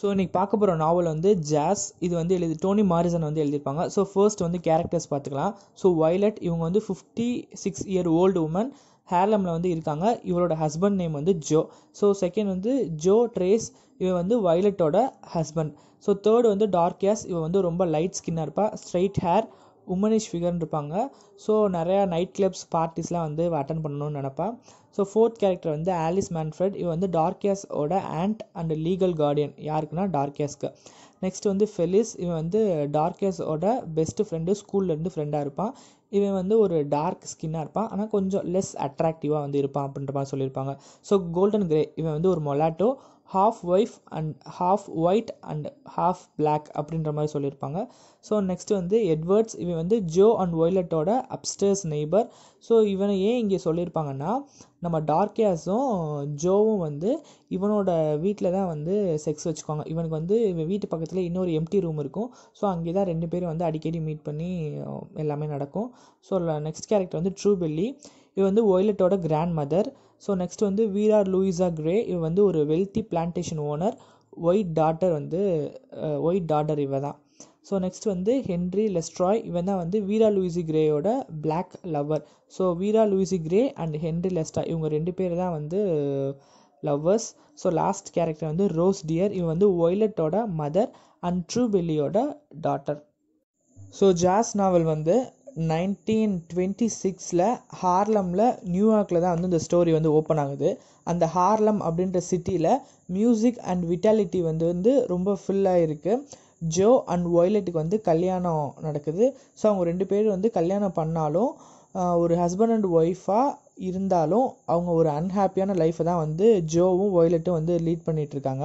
so இன்றைக்கி பார்க்க போகிற நாவல் வந்து ஜாஸ் இது வந்து எழுதி டோனி மாரிசன் வந்து எழுதியிருப்பாங்க ஸோ ஃபர்ஸ்ட் வந்து கேரக்டர்ஸ் பார்த்துக்கலாம் ஸோ வைலட் இவங்க வந்து fifty six year old woman ஹேர்லமில் வந்து இருக்காங்க இவரோட ஹஸ்பண்ட் நேம் வந்து ஜோ ஸோ செகண்ட் வந்து ஜோ ட்ரேஸ் இவன் வந்து வைலட்டோட ஹஸ்பண்ட் ஸோ தேர்டு வந்து டார்க் கேஸ் இவன் வந்து ரொம்ப லைட் ஸ்கின்னாக இருப்பாள் ஸ்ட்ரைட் ஹேர் உமனிஷ் ஃபிகர்னு இருப்பாங்க ஸோ நிறையா நைட் கிளப்ஸ் பார்ட்டிஸ்லாம் வந்து அட்டன் பண்ணணும்னு நினப்பான் ஸோ ஃபோர்த் கேரக்டர் வந்து ஆலிஸ் மேன்ஃப்ரெட் இவ வந்து டார்கியாஸோட ஆண்ட் அண்ட் லீகல் கார்டியன் யாருக்குன்னா டார்கியாஸ்க்கு நெக்ஸ்ட் வந்து ஃபெலிஸ் இவன் வந்து டார்கியாஸோட பெஸ்ட் ஃப்ரெண்டு ஸ்கூல்லேருந்து ஃப்ரெண்டாக இருப்பான் இவன் வந்து ஒரு டார்க் ஸ்கின்னாக இருப்பான் ஆனால் கொஞ்சம் லெஸ் அட்ராக்டிவாக வந்து இருப்பான் அப்படின்ற மாதிரி சொல்லியிருப்பாங்க ஸோ கோல்டன் கிரே இவன் வந்து ஒரு mulatto half wife and half white and half black அப்படின்ற மாதிரி சொல்லியிருப்பாங்க ஸோ நெக்ஸ்ட் வந்து எட்வர்ட்ஸ் இவன் வந்து ஜோ அண்ட் ஒய்லட்டோட அப்டர்ஸ் நெய்பர் ஸோ இவனை ஏன் இங்கே சொல்லியிருப்பாங்கன்னா நம்ம டார்கேஸும் ஜோவும் வந்து இவனோட வீட்டில் தான் வந்து செக்ஸ் வச்சுக்குவாங்க இவனுக்கு வந்து இவன் வீட்டு பக்கத்தில் இன்னொரு எம்டி ரூம் இருக்கும் ஸோ அங்கே தான் ரெண்டு பேரும் வந்து அடிக்கடி மீட் பண்ணி எல்லாமே நடக்கும் ஸோ நெக்ஸ்ட் கேரக்டர் வந்து ட்ரூ பெல்லி இவன் வந்து ஒய்லட்டோட கிராண்ட் மதர் ஸோ நெக்ஸ்ட் வந்து வீரார் லூயிஸா கிரே இவ வந்து ஒரு wealthy plantation owner white daughter வந்து ஒயிட் uh, டாட்டர் இவ தான் ஸோ நெக்ஸ்ட் வந்து ஹென்ரி லெஸ்ட்ராய் இவன் தான் வந்து வீரா லூயிசி கிரேயோட black lover so Vera Louise Gray and Henry Lestroy இவங்க ரெண்டு பேர் தான் வந்து லவ்வர்ஸ் ஸோ லாஸ்ட் கேரக்டர் வந்து ரோஸ் டியர் இவன் வந்து ஒய்லட்டோட மதர் அண்ட் ட்ரூபெல்லியோட டாட்டர் ஸோ ஜாஸ் நாவல் வந்து நைன்டீன் டுவெண்ட்டி சிக்ஸில் ஹார்லமில் நியூயார்க்கில் தான் வந்து இந்த ஸ்டோரி வந்து ஓப்பன் ஆகுது அந்த ஹார்லம் அப்படின்ற சிட்டியில் மியூசிக் அண்ட் விட்டாலிட்டி வந்து வந்து ரொம்ப ஃபுல்லாக இருக்குது ஜோ அண்ட் ஒய்லெட்டுக்கு வந்து கல்யாணம் நடக்குது ஸோ அவங்க ரெண்டு பேரும் வந்து கல்யாணம் பண்ணாலும் ஒரு ஹஸ்பண்ட் அண்ட் ஒய்ஃபாக இருந்தாலும் அவங்க ஒரு அன்ஹாப்பியான லைஃப்பை தான் வந்து ஜோவும் ஒய்லெட்டும் வந்து லீட் பண்ணிகிட்ருக்காங்க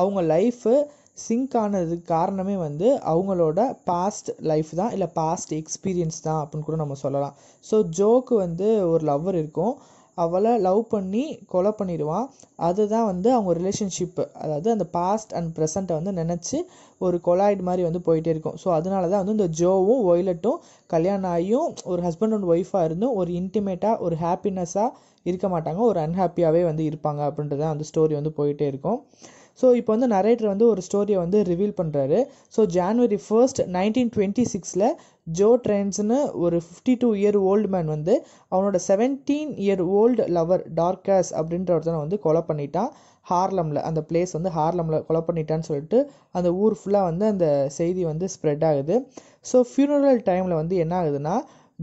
அவங்க லைஃபு சிங்க் ஆனதுக்கு காரணமே வந்து அவங்களோட பாஸ்ட் லைஃப் தான் இல்லை பாஸ்ட் எக்ஸ்பீரியன்ஸ் தான் அப்படின்னு கூட நம்ம சொல்லலாம் ஸோ ஜோக்கு வந்து ஒரு லவ்வர் இருக்கும் அவளை லவ் பண்ணி கொலை பண்ணிடுவான் அதுதான் வந்து அவங்க ரிலேஷன்ஷிப்பு அதாவது அந்த பாஸ்ட் அண்ட் ப்ரெசண்ட்டை வந்து நினச்சி ஒரு கொலாய்டு மாதிரி வந்து போயிட்டே இருக்கும் ஸோ அதனால தான் வந்து இந்த ஜோவும் ஒய்லட்டும் கல்யாணம் ஆகியும் ஒரு ஹஸ்பண்ட் அண்ட் ஒய்ஃபாக இருந்தும் ஒரு இன்டிமேட்டாக ஒரு ஹாப்பினஸ்ஸாக இருக்க மாட்டாங்க ஒரு அன்ஹாப்பியாகவே வந்து இருப்பாங்க அப்படின்றது அந்த ஸ்டோரி வந்து போயிட்டே இருக்கும் ஸோ இப்போ வந்து நரேட்டர் வந்து ஒரு ஸ்டோரியை வந்து ரிவீல் பண்ணுறாரு so January first nineteen twenty சிக்ஸில் ஜோ ட்ரென்ஸ்னு ஒரு fifty two year old man வந்து அவனோட seventeen year old lover Dorcas அப்படின்ற ஒருத்தனை வந்து கொலை பண்ணிட்டான் ஹார்லமில் அந்த பிளேஸ் வந்து ஹார்லமில் கொலை பண்ணிட்டான்னு சொல்லிட்டு அந்த ஊர் ஃபுல்லாக வந்து அந்த செய்தி வந்து ஸ்ப்ரெட் ஆகுது ஸோ ஃபியூனரல் டைமில் வந்து என்ன ஆகுதுன்னா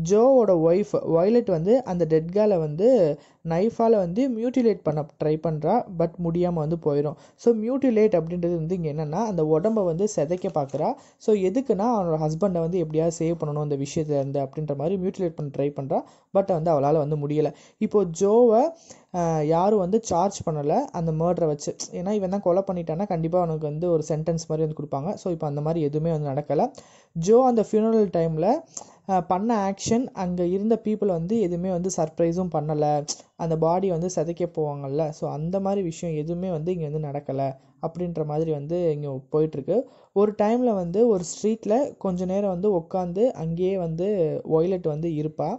ஜோவோட ஒய்ஃப் வயலட் வந்து அந்த டெட் வந்து நைஃபால் வந்து மியூட்டிலேட் பண்ண ட்ரை பண்ணுறா பட் முடியாமல் வந்து போயிடும் ஸோ மியூட்டிலேட் அப்படின்றது வந்து இங்கே என்னென்னா அந்த உடம்பை வந்து செதைக்க பார்க்குறா ஸோ எதுக்குன்னா அவனோட ஹஸ்பண்டை வந்து எப்படியாவது சேவ் பண்ணணும் அந்த விஷயத்துலேருந்து அப்படின்ற மாதிரி மியூட்டிலேட் பண்ண ட்ரை பண்ணுறா பட் வந்து அவளால் வந்து முடியலை இப்போது ஜோவை யாரும் வந்து சார்ஜ் பண்ணலை அந்த மேர்டரை வச்சு ஏன்னா இவன் தான் கொலை பண்ணிட்டான்னா கண்டிப்பாக அவனுக்கு வந்து ஒரு சென்டென்ஸ் மாதிரி வந்து கொடுப்பாங்க ஸோ இப்போ அந்த மாதிரி எதுவுமே வந்து நடக்கலை ஜோ அந்த ஃபியூனரல் டைமில் பண்ண ஆக்ஷன் அங்கே இருந்த பீப்புள் வந்து எதுவுமே வந்து சர்ப்ரைஸும் பண்ணலை அந்த பாடி வந்து செதைக்க போவாங்கள்ல ஸோ அந்த மாதிரி விஷயம் எதுவுமே வந்து இங்கே வந்து நடக்கலை அப்படின்ற மாதிரி வந்து இங்கே போயிட்டுருக்கு ஒரு டைமில் வந்து ஒரு ஸ்ட்ரீட்டில் கொஞ்ச நேரம் வந்து உட்காந்து அங்கேயே வந்து ஒய்லெட் வந்து இருப்பாள்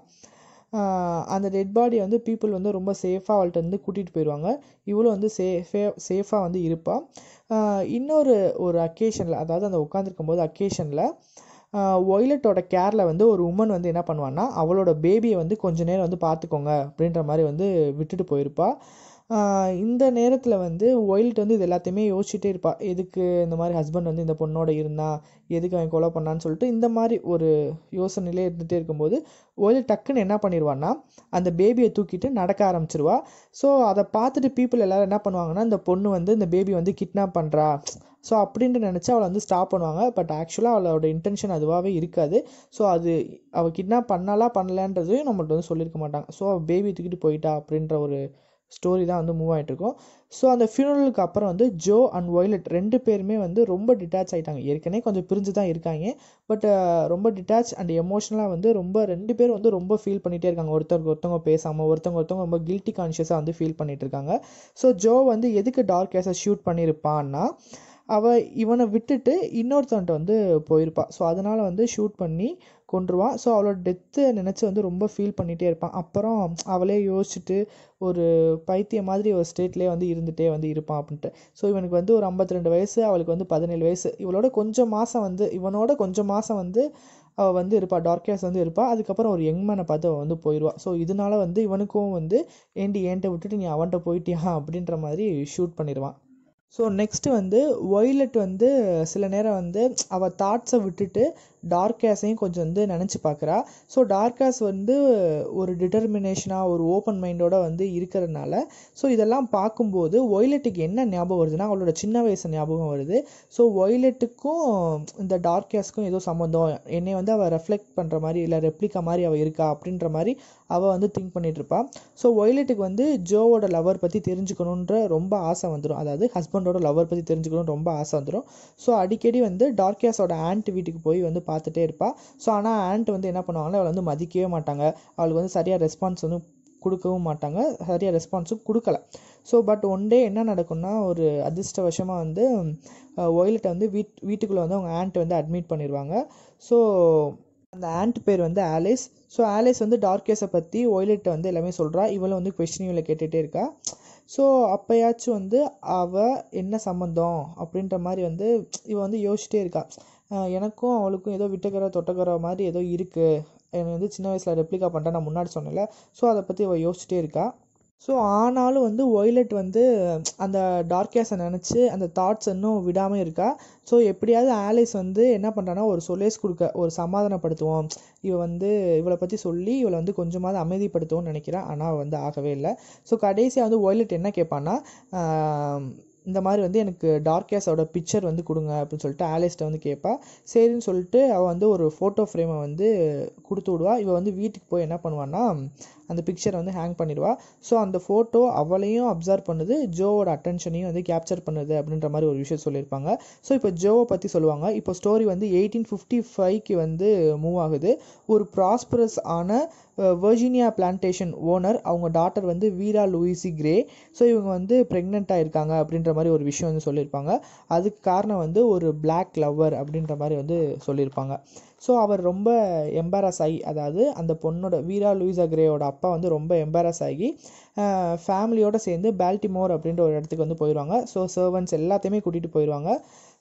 அந்த டெட் பாடி வந்து பீப்புள் வந்து ரொம்ப சேஃபாக அவள்கிட்ட வந்து கூட்டிகிட்டு போயிடுவாங்க இவ்வளோ வந்து சேஃபே சேஃபாக வந்து இருப்பாள் இன்னொரு ஒரு அக்கேஷனில் அதாவது அந்த உட்காந்துருக்கும் போது அக்கேஷனில் ஒய்லட்டோட கேரில் வந்து ஒரு உமன் வந்து என்ன பண்ணுவான்னா அவளோட பேபியை வந்து கொஞ்ச நேரம் வந்து பார்த்துக்கோங்க அப்படின்ற மாதிரி வந்து விட்டுட்டு போயிருப்பாள் இந்த நேரத்தில் வந்து ஒயில்ட் வந்து இது எல்லாத்தையுமே யோசிச்சுட்டே இருப்பாள் எதுக்கு இந்த மாதிரி ஹஸ்பண்ட் வந்து இந்த பொண்ணோட இருந்தான் எதுக்கு அவன் கொலை பண்ணான்னு சொல்லிட்டு இந்த மாதிரி ஒரு யோசனையிலே இருந்துகிட்டே இருக்கும்போது ஒயில் டக்குன்னு என்ன பண்ணிடுவான்னா அந்த பேபியை தூக்கிட்டு நடக்க ஆரம்பிச்சிருவா ஸோ அதை பார்த்துட்டு பீப்புள் எல்லோரும் என்ன பண்ணுவாங்கன்னா இந்த பொண்ணு வந்து இந்த பேபி வந்து கிட்னாப் பண்ணுறா ஸோ அப்படின்ட்டு நினச்சி அவளை வந்து ஸ்டாப் பண்ணுவாங்க பட் ஆக்சுவலாக அவளோட இன்டென்ஷன் அதுவாகவே இருக்காது ஸோ அது அவள் கிட்னாப் பண்ணலாம் பண்ணலான்றதையும் நம்மள்ட்ட வந்து சொல்லியிருக்க மாட்டாங்க ஸோ அவள் பேபி தூக்கிட்டு போயிட்டா அப்படின்ற ஒரு ஸ்டோரி தான் வந்து மூவ் ஆகிட்டுருக்கும் ஸோ அந்த ஃபியூனலுக்கு அப்புறம் வந்து ஜோ அண்ட் ஒய்லட் ரெண்டு பேருமே வந்து ரொம்ப டிட்டாச் ஆகிட்டாங்க ஏற்கனவே கொஞ்சம் பிரிஞ்சு தான் இருக்காங்க பட் ரொம்ப டிட்டாச் அண்ட் எமோஷனலாக வந்து ரொம்ப ரெண்டு பேரும் வந்து ரொம்ப ஃபீல் பண்ணிகிட்டே இருக்காங்க ஒருத்தருக்கு ஒருத்தவங்க பேசாமல் ஒருத்தவங்க ஒருத்தவங்க ரொம்ப கில்ட்டி கான்ஷியஸாக வந்து ஃபீல் பண்ணிகிட்டு இருக்காங்க ஸோ ஜோ வந்து எதுக்கு டார்க் கேஸை ஷூட் பண்ணியிருப்பான்னா அவள் இவனை விட்டுட்டு இன்னொருத்தவன்ட்ட வந்து போயிருப்பாள் ஸோ அதனால் வந்து ஷூட் பண்ணி கொண்டுருவான் ஸோ அவளோட டெத்தை நினச்சி வந்து ரொம்ப ஃபீல் பண்ணிகிட்டே இருப்பான் அப்புறம் அவளே யோசிச்சுட்டு ஒரு பைத்திய மாதிரி ஒரு ஸ்டேட்லேயே வந்து இருந்துகிட்டே வந்து இருப்பான் அப்படின்ட்டு ஸோ இவனுக்கு வந்து ஒரு ஐம்பத்தி ரெண்டு வயசு அவளுக்கு வந்து பதினேழு வயசு இவளோட கொஞ்சம் மாதம் வந்து இவனோட கொஞ்சம் மாதம் வந்து அவள் வந்து இருப்பாள் டார்கேஸ் வந்து இருப்பாள் அதுக்கப்புறம் ஒரு யங்மேனை பார்த்து அவள் வந்து போயிடுவாள் ஸோ இதனால் வந்து இவனுக்கும் வந்து ஏண்டி ஏன்ட்ட விட்டுட்டு நீ அவன்கிட்ட போயிட்டியா அப்படின்ற மாதிரி ஷூட் பண்ணிடுவான் ஸோ நெக்ஸ்ட்டு வந்து ஒய்லெட் வந்து சில நேரம் வந்து அவள் தாட்ஸை விட்டுட்டு கேஸையும் கொஞ்சம் வந்து நினச்சி பார்க்குறா ஸோ கேஸ் வந்து ஒரு டிட்டர்மினேஷனாக ஒரு ஓப்பன் மைண்டோட வந்து இருக்கிறதுனால ஸோ இதெல்லாம் பார்க்கும்போது ஒய்லெட்டுக்கு என்ன ஞாபகம் வருதுன்னா அவளோட சின்ன வயசு ஞாபகம் வருது ஸோ ஒய்லெட்டுக்கும் இந்த டார்கேஸ்க்கும் ஏதோ சம்மந்தம் என்னை வந்து அவள் ரெஃப்ளெக்ட் பண்ணுற மாதிரி இல்லை ரெப்ளிக்கா மாதிரி அவள் இருக்கா அப்படின்ற மாதிரி அவள் வந்து திங்க் பண்ணிகிட்டு இருப்பாள் ஸோ ஒய்லெட்டுக்கு வந்து ஜோவோட லவர் பற்றி தெரிஞ்சுக்கணுன்ற ரொம்ப ஆசை வந்துடும் அதாவது ஹஸ்பண்டோட லவர் பற்றி தெரிஞ்சுக்கணும்னு ரொம்ப ஆசை வந்துடும் ஸோ அடிக்கடி வந்து கேஸோட ஆண்ட் வீட்டுக்கு போய் வந்து பார்த்துட்டே இருப்பாள் ஸோ ஆனால் ஆண்ட் வந்து என்ன பண்ணுவாங்கன்னா அவளை வந்து மதிக்கவே மாட்டாங்க அவளுக்கு வந்து சரியாக ரெஸ்பான்ஸ் வந்து கொடுக்கவும் மாட்டாங்க சரியாக ரெஸ்பான்ஸும் கொடுக்கல ஸோ பட் ஒன் டே என்ன நடக்கும்னா ஒரு அதிர்ஷ்டவசமாக வந்து ஒயிலட்டை வந்து வீட் வீட்டுக்குள்ளே வந்து அவங்க ஆண்ட்டை வந்து அட்மிட் பண்ணிடுவாங்க ஸோ அந்த ஆண்ட் பேர் வந்து ஆலிஸ் ஸோ ஆலிஸ் வந்து டார்கேஸை பற்றி ஒய்லெட்டை வந்து எல்லாமே சொல்கிறா இவளும் வந்து கொஷின் இவ்வளோ கேட்டுகிட்டே இருக்கா ஸோ அப்போயாச்சும் வந்து அவள் என்ன சம்மந்தம் அப்படின்ற மாதிரி வந்து இவள் வந்து யோசிச்சிட்டே இருக்கா எனக்கும் அவளுக்கும் ஏதோ விட்டுக்கரை தொட்டக்கரை மாதிரி ஏதோ இருக்குது என்னை வந்து சின்ன வயசில் ரெப்ளிகா பண்ணிட்டேன் நான் முன்னாடி சொன்னல ஸோ அதை பற்றி அவள் யோசிச்சுட்டே இருக்கா ஸோ ஆனாலும் வந்து ஒய்லெட் வந்து அந்த டார்க் கேஸை நினச்சி அந்த தாட்ஸ் இன்னும் விடாமல் இருக்கா ஸோ எப்படியாவது ஆலிஸ் வந்து என்ன பண்ணுறான்னா ஒரு சொலேஸ் கொடுக்க ஒரு சமாதானப்படுத்துவோம் இவள் வந்து இவளை பற்றி சொல்லி இவளை வந்து கொஞ்சமாவது அமைதிப்படுத்துவோம்னு நினைக்கிறேன் ஆனால் வந்து ஆகவே இல்லை ஸோ கடைசியாக வந்து ஒய்லெட் என்ன கேட்பான்னா இந்த மாதிரி வந்து எனக்கு டார்கேஸோட பிக்சர் வந்து கொடுங்க அப்படின்னு சொல்லிட்டு ஆலிஸ்ட்டை வந்து கேட்பா சரின்னு சொல்லிட்டு அவள் வந்து ஒரு ஃபோட்டோ ஃப்ரேமை வந்து கொடுத்து விடுவா இவள் வந்து வீட்டுக்கு போய் என்ன பண்ணுவான்னா அந்த பிக்சரை வந்து ஹேங் பண்ணிடுவா ஸோ அந்த ஃபோட்டோ அவளையும் அப்சர்வ் பண்ணுது ஜோவோட அட்டென்ஷனையும் வந்து கேப்சர் பண்ணுது அப்படின்ற மாதிரி ஒரு விஷயம் சொல்லியிருப்பாங்க ஸோ இப்போ ஜோவை பற்றி சொல்லுவாங்க இப்போ ஸ்டோரி வந்து எயிட்டீன் ஃபிஃப்டி ஃபைவ்க்கு வந்து மூவ் ஆகுது ஒரு ப்ராஸ்பரஸ் ஆன வெர்ஜீனியா பிளான்டேஷன் ஓனர் அவங்க டாட்டர் வந்து வீரா லூயிசி கிரே ஸோ இவங்க வந்து ப்ரெக்னெண்ட்டாக இருக்காங்க அப்படின்ற மாதிரி ஒரு விஷயம் வந்து சொல்லியிருப்பாங்க அதுக்கு காரணம் வந்து ஒரு பிளாக் லவ்வர் அப்படின்ற மாதிரி வந்து சொல்லியிருப்பாங்க ஸோ அவர் ரொம்ப எம்பாரஸ் ஆகி அதாவது அந்த பொண்ணோட வீரா லூயிசா கிரேயோட அப்பா வந்து ரொம்ப எம்பாரஸ் ஆகி ஃபேமிலியோடு சேர்ந்து பால்டிமோர் அப்படின்ற ஒரு இடத்துக்கு வந்து போயிடுவாங்க ஸோ சர்வன்ஸ் எல்லாத்தையுமே கூட்டிகிட்டு போயிடுவாங்க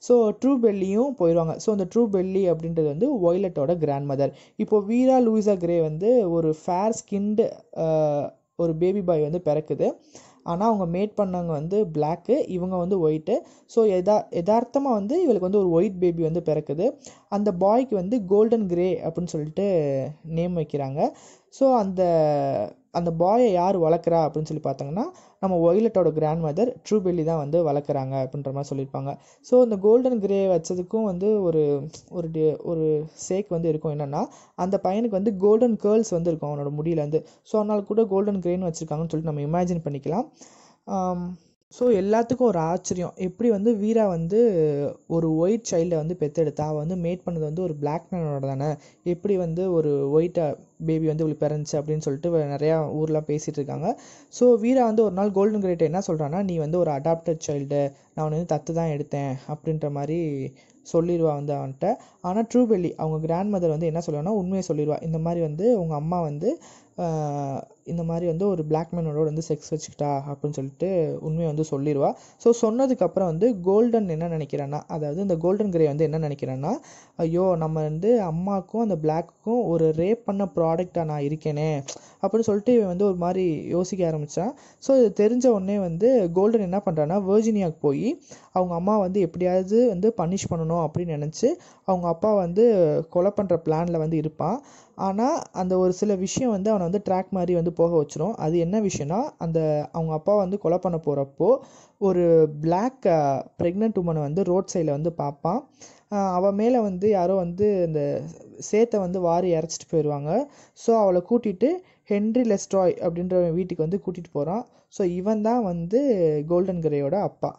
ஸோ ட்ரூ பெல்லியும் போயிடுவாங்க ஸோ அந்த ட்ரூ பெல்லி அப்படின்றது வந்து ஒய்லட்டோட கிராண்ட் மதர் இப்போது வீரா லூயிசா கிரே வந்து ஒரு ஃபேர் ஸ்கின்டு ஒரு பேபி பாய் வந்து பிறக்குது ஆனால் அவங்க மேட் பண்ணவங்க வந்து பிளாக்கு இவங்க வந்து ஒயிட்டு ஸோ எதா எதார்த்தமாக வந்து இவளுக்கு வந்து ஒரு ஒயிட் பேபி வந்து பிறக்குது அந்த பாய்க்கு வந்து கோல்டன் கிரே அப்படின்னு சொல்லிட்டு நேம் வைக்கிறாங்க ஸோ அந்த அந்த பாயை யார் வளர்க்குறா அப்படின்னு சொல்லி பார்த்தோங்கன்னா நம்ம ஒய்லட்டோட கிராண்ட் மதர் ட்ரூபெல்லி தான் வந்து வளர்க்குறாங்க அப்படின்ற மாதிரி சொல்லியிருப்பாங்க ஸோ இந்த கோல்டன் கிரே வச்சதுக்கும் வந்து ஒரு ஒரு ஒரு சேக் வந்து இருக்கும் என்னென்னா அந்த பையனுக்கு வந்து கோல்டன் கேர்ள்ஸ் வந்து இருக்கும் அவனோட முடியிலேருந்து ஸோ அதனால் கூட கோல்டன் கிரேன்னு வச்சுருக்காங்கன்னு சொல்லிட்டு நம்ம இமேஜின் பண்ணிக்கலாம் ஸோ எல்லாத்துக்கும் ஒரு ஆச்சரியம் எப்படி வந்து வீரா வந்து ஒரு ஒயிட் சைல்டை வந்து பெற்றெடுத்தா அவள் வந்து மேட் பண்ணது வந்து ஒரு பிளாக் மேனோட தானே எப்படி வந்து ஒரு ஒயிட்டாக பேபி வந்து இவளுக்கு பிறந்துச்சு அப்படின்னு சொல்லிட்டு நிறையா ஊர்லாம் பேசிகிட்டு இருக்காங்க ஸோ வீரா வந்து ஒரு நாள் கோல்டன் கிரேட் என்ன சொல்கிறான்னா நீ வந்து ஒரு அடாப்டட் சைல்டு நான் வந்து தத்து தான் எடுத்தேன் அப்படின்ற மாதிரி சொல்லிடுவா வந்து அவன்கிட்ட ஆனால் ட்ரூபெல்லி அவங்க கிராண்ட் மதர் வந்து என்ன சொல்லுவாங்கன்னா உண்மையை சொல்லிடுவா இந்த மாதிரி வந்து உங்கள் அம்மா வந்து இந்த மாதிரி வந்து ஒரு பிளாக் மேனோட வந்து செக்ஸ் வச்சுக்கிட்டா அப்படின்னு சொல்லிட்டு உண்மையை வந்து சொல்லிடுவா ஸோ சொன்னதுக்கப்புறம் வந்து கோல்டன் என்ன நினைக்கிறேன்னா அதாவது இந்த கோல்டன் கிரே வந்து என்ன நினைக்கிறேன்னா ஐயோ நம்ம வந்து அம்மாவுக்கும் அந்த பிளாக்குக்கும் ஒரு ரேப் பண்ண ப்ராடக்டாக நான் இருக்கேனே அப்படின்னு சொல்லிட்டு இவன் வந்து ஒரு மாதிரி யோசிக்க ஆரம்பித்தான் ஸோ இது தெரிஞ்ச உடனே வந்து கோல்டன் என்ன பண்ணுறான்னா வேர்ஜினியாவுக்கு போய் அவங்க அம்மா வந்து எப்படியாவது வந்து பனிஷ் பண்ணணும் அப்படின்னு நினச்சி அவங்க அப்பா வந்து கொலை பண்ணுற பிளானில் வந்து இருப்பான் ஆனால் அந்த ஒரு சில விஷயம் வந்து அவனை வந்து ட்ராக் மாதிரி வந்து போக வச்சிரும் அது என்ன விஷயம்னா அந்த அவங்க அப்பா வந்து கொலை பண்ண போகிறப்போ ஒரு பிளாக் ப்ரெக்னென்ட் உமனை வந்து ரோட் சைடில் வந்து பார்ப்பான் அவள் மேலே வந்து யாரோ வந்து இந்த சேத்தை வந்து வாரி இறச்சிட்டு போயிடுவாங்க ஸோ அவளை கூட்டிகிட்டு ஹென்ரி லெஸ்ட்ராய் அப்படின்ற வீட்டுக்கு வந்து கூட்டிகிட்டு போகிறான் ஸோ இவன் தான் வந்து கோல்டன் கிரேயோட அப்பா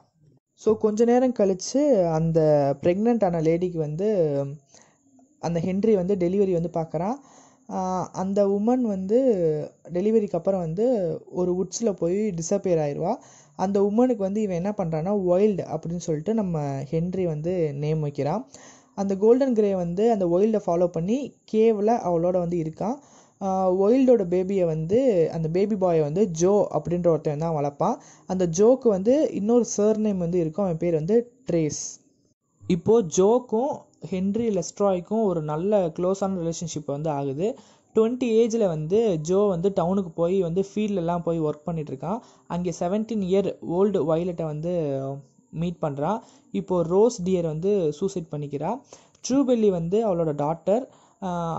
ஸோ கொஞ்ச நேரம் கழித்து அந்த ப்ரெக்னென்ட் ஆன லேடிக்கு வந்து அந்த ஹென்றி வந்து டெலிவரி வந்து பார்க்குறான் அந்த உமன் வந்து டெலிவரிக்கு அப்புறம் வந்து ஒரு உட்ஸில் போய் டிஸப்பியர் ஆயிடுவா அந்த உமனுக்கு வந்து இவன் என்ன பண்ணுறான்னா ஒயில்டு அப்படின்னு சொல்லிட்டு நம்ம ஹென்றி வந்து நேம் வைக்கிறான் அந்த கோல்டன் கிரே வந்து அந்த ஒயில்டை ஃபாலோ பண்ணி கேவில் அவளோட வந்து இருக்கான் ஒயில்டோட பேபியை வந்து அந்த பேபி பாயை வந்து ஜோ அப்படின்ற ஒருத்தன் தான் வளர்ப்பான் அந்த ஜோக்கு வந்து இன்னொரு சர் நேம் வந்து இருக்கும் அவன் பேர் வந்து ட்ரேஸ் இப்போது ஜோக்கும் ஹென்ரி லெஸ்ட்ராய்க்கும் ஒரு நல்ல க்ளோஸான ரிலேஷன்ஷிப் வந்து ஆகுது டுவெண்ட்டி ஏஜில் வந்து ஜோ வந்து டவுனுக்கு போய் வந்து ஃபீல்டெல்லாம் போய் ஒர்க் பண்ணிகிட்ருக்கான் அங்கே செவன்டீன் இயர் ஓல்டு வயலட்டை வந்து மீட் பண்ணுறான் இப்போது ரோஸ் டியர் வந்து சூசைட் பண்ணிக்கிறாள் ட்ரூபெல்லி வந்து அவளோட டாட்டர்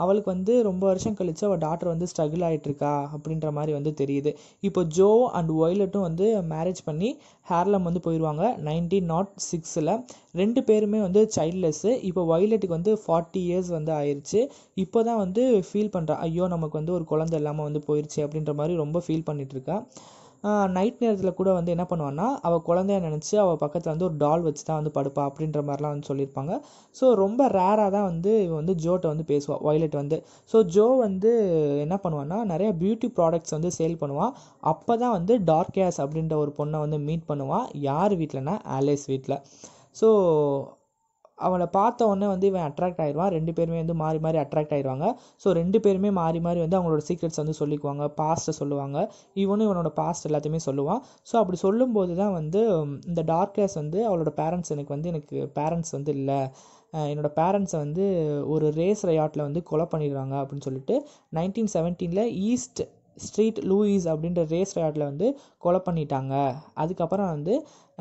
அவளுக்கு வந்து ரொம்ப வருஷம் கழித்து அவள் டாட்டர் வந்து ஸ்ட்ரகிள் ஆகிட்டுருக்கா அப்படின்ற மாதிரி வந்து தெரியுது இப்போ ஜோ அண்ட் ஒய்லட்டும் வந்து மேரேஜ் பண்ணி ஹேர்லம் வந்து போயிடுவாங்க நைன்டீன் நாட் oh சிக்ஸில் ரெண்டு பேருமே வந்து சைல்ட்லெஸ்ஸு இப்போ வைலட்டுக்கு வந்து ஃபார்ட்டி இயர்ஸ் வந்து ஆயிடுச்சு இப்போ தான் வந்து ஃபீல் பண்ணுறா ஐயோ நமக்கு வந்து ஒரு குழந்தை இல்லாமல் வந்து போயிடுச்சு அப்படின்ற மாதிரி ரொம்ப ஃபீல் பண்ணிகிட்ருக்கா நைட் நேரத்தில் கூட வந்து என்ன பண்ணுவான்னா அவள் குழந்தைய நினச்சி அவள் பக்கத்தில் வந்து ஒரு டால் வச்சு தான் வந்து படுப்பா அப்படின்ற மாதிரிலாம் வந்து சொல்லியிருப்பாங்க ஸோ ரொம்ப ரேராக தான் வந்து இவன் வந்து ஜோட்ட வந்து பேசுவாள் வைலட் வந்து ஸோ ஜோ வந்து என்ன பண்ணுவான்னா நிறைய பியூட்டி ப்ராடக்ட்ஸ் வந்து சேல் பண்ணுவான் அப்போ தான் வந்து டார்க் கேஸ் அப்படின்ற ஒரு பொண்ணை வந்து மீட் பண்ணுவான் யார் வீட்டிலனா ஆலேஸ் வீட்டில் ஸோ அவளை பார்த்த உடனே வந்து இவன் அட்ராக்ட் ஆயிடுவான் ரெண்டு பேருமே வந்து மாறி மாறி அட்ராக்ட் ஆயிடுவாங்க ஸோ ரெண்டு பேருமே மாறி மாறி வந்து அவங்களோட சீக்ரெட்ஸ் வந்து சொல்லிக்குவாங்க பாஸ்ட்டை சொல்லுவாங்க இவனும் இவனோட பாஸ்ட் எல்லாத்தையுமே சொல்லுவான் ஸோ அப்படி சொல்லும்போது தான் வந்து இந்த டார்க் வந்து அவளோட பேரண்ட்ஸ் எனக்கு வந்து எனக்கு பேரண்ட்ஸ் வந்து இல்லை என்னோடய பேரண்ட்ஸை வந்து ஒரு ரேஸ் ரயாட்டில் வந்து கொலை பண்ணிடுறாங்க அப்படின்னு சொல்லிட்டு நைன்டீன் செவன்டீனில் ஈஸ்ட் ஸ்ட்ரீட் லூயிஸ் அப்படின்ற ரேஸ் ரேட்டில் வந்து கொலை பண்ணிட்டாங்க அதுக்கப்புறம் வந்து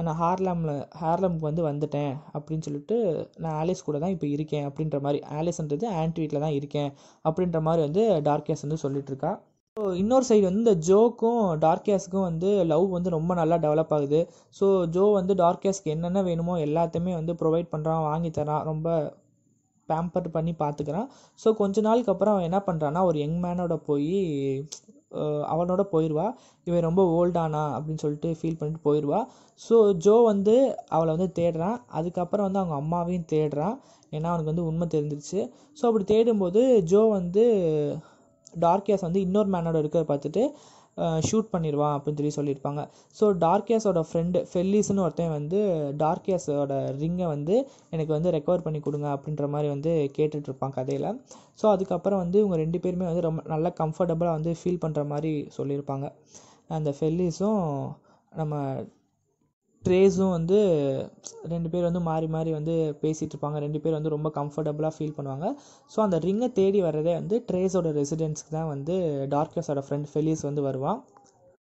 நான் ஹார்லம்ல ஹார்லம்க்கு வந்து வந்துட்டேன் அப்படின்னு சொல்லிட்டு நான் ஆலிஸ் கூட தான் இப்போ இருக்கேன் அப்படின்ற மாதிரி ஆலிஸ்ன்றது ஆன்ட்வீட்டில் தான் இருக்கேன் அப்படின்ற மாதிரி வந்து டார்கேஸ் வந்து சொல்லிகிட்ருக்கா ஸோ இன்னொரு சைடு வந்து இந்த ஜோக்கும் டார்கேஸ்க்கும் வந்து லவ் வந்து ரொம்ப நல்லா டெவலப் ஆகுது ஸோ ஜோ வந்து டார்கேஸ்க்கு என்னென்ன வேணுமோ எல்லாத்தையுமே வந்து ப்ரொவைட் பண்ணுறான் வாங்கி தரான் ரொம்ப பேம்பர் பண்ணி பார்த்துக்கிறான் ஸோ கொஞ்ச நாளுக்கு அப்புறம் அவன் என்ன பண்ணுறான்னா ஒரு யங் மேனோட போய் அவனோட போயிடுவா இவன் ரொம்ப ஓல்டானா அப்படின்னு சொல்லிட்டு ஃபீல் பண்ணிட்டு போயிடுவா ஸோ ஜோ வந்து அவளை வந்து தேடுறான் அதுக்கப்புறம் வந்து அவங்க அம்மாவையும் தேடுறான் ஏன்னா அவனுக்கு வந்து உண்மை தெரிஞ்சிருச்சு ஸோ அப்படி தேடும்போது ஜோ வந்து டார்கியாஸ் வந்து இன்னொரு மேனோட இருக்கிற பார்த்துட்டு ஷூட் பண்ணிடுவான் அப்படின்னு சொல்லி சொல்லியிருப்பாங்க ஸோ டார்கியாஸோட ஃப்ரெண்டு ஃபெல்லிஸ்னு ஒருத்தன் வந்து டார்கியாஸோட ரிங்கை வந்து எனக்கு வந்து ரெக்கவர் பண்ணி கொடுங்க அப்படின்ற மாதிரி வந்து கேட்டுட்ருப்பான் கதையில் ஸோ அதுக்கப்புறம் வந்து இவங்க ரெண்டு பேருமே வந்து ரொம்ப நல்லா கம்ஃபர்டபுளாக வந்து ஃபீல் பண்ணுற மாதிரி சொல்லியிருப்பாங்க அந்த ஃபெல்லிஸும் நம்ம ட்ரேஸும் வந்து ரெண்டு பேர் வந்து மாறி மாறி வந்து பேசிகிட்டு இருப்பாங்க ரெண்டு பேர் வந்து ரொம்ப கம்ஃபர்டபுளாக ஃபீல் பண்ணுவாங்க ஸோ அந்த ரிங்கை தேடி வர்றதே வந்து ட்ரேஸோட ரெசிடென்ஸ்க்கு தான் வந்து டார்க்கஸோட ஃப்ரெண்ட் ஃபெலிஸ் வந்து வருவான்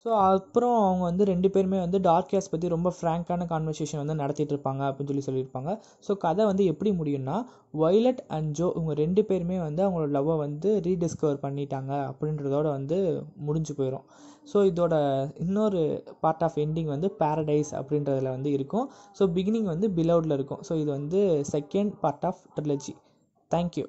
ஸோ அப்புறம் அவங்க வந்து ரெண்டு பேருமே வந்து டார்க் கேஸ் பற்றி ரொம்ப ஃப்ரேங்கான கான்வர்சேஷன் வந்து நடத்திட்டு இருப்பாங்க அப்படின்னு சொல்லி சொல்லியிருப்பாங்க ஸோ கதை வந்து எப்படி முடியும்னா வைலட் அண்ட் ஜோ இவங்க ரெண்டு பேருமே வந்து அவங்களோட லவ்வை வந்து ரீடிஸ்கவர் பண்ணிட்டாங்க அப்படின்றதோட வந்து முடிஞ்சு போயிடும் ஸோ இதோட இன்னொரு பார்ட் ஆஃப் எண்டிங் வந்து பேரடைஸ் அப்படின்றதுல வந்து இருக்கும் ஸோ பிகினிங் வந்து பிலவுடில் இருக்கும் ஸோ இது வந்து second part of trilogy thank you